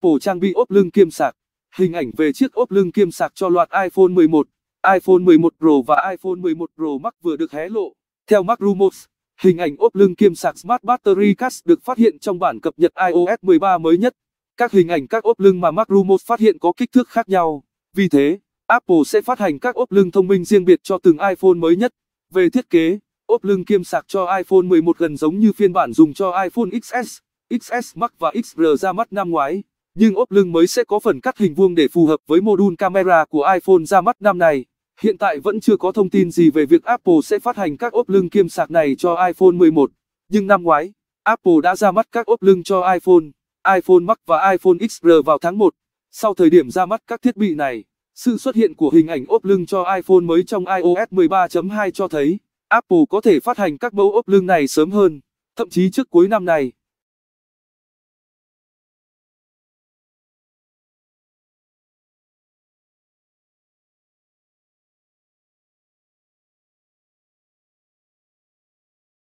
Apple trang bị ốp lưng kiêm sạc. Hình ảnh về chiếc ốp lưng kiêm sạc cho loạt iPhone 11, iPhone 11 Pro và iPhone 11 Pro Max vừa được hé lộ. Theo Mac Rumors, hình ảnh ốp lưng kiêm sạc Smart Battery Cast được phát hiện trong bản cập nhật iOS 13 mới nhất. Các hình ảnh các ốp lưng mà Mac Rumors phát hiện có kích thước khác nhau. Vì thế, Apple sẽ phát hành các ốp lưng thông minh riêng biệt cho từng iPhone mới nhất. Về thiết kế, ốp lưng kiêm sạc cho iPhone 11 gần giống như phiên bản dùng cho iPhone XS, XS Max và XR ra mắt năm ngoái nhưng ốp lưng mới sẽ có phần cắt hình vuông để phù hợp với module camera của iPhone ra mắt năm nay. Hiện tại vẫn chưa có thông tin gì về việc Apple sẽ phát hành các ốp lưng kiêm sạc này cho iPhone 11, nhưng năm ngoái, Apple đã ra mắt các ốp lưng cho iPhone, iPhone Max và iPhone XR vào tháng 1. Sau thời điểm ra mắt các thiết bị này, sự xuất hiện của hình ảnh ốp lưng cho iPhone mới trong iOS 13.2 cho thấy Apple có thể phát hành các mẫu ốp lưng này sớm hơn, thậm chí trước cuối năm này.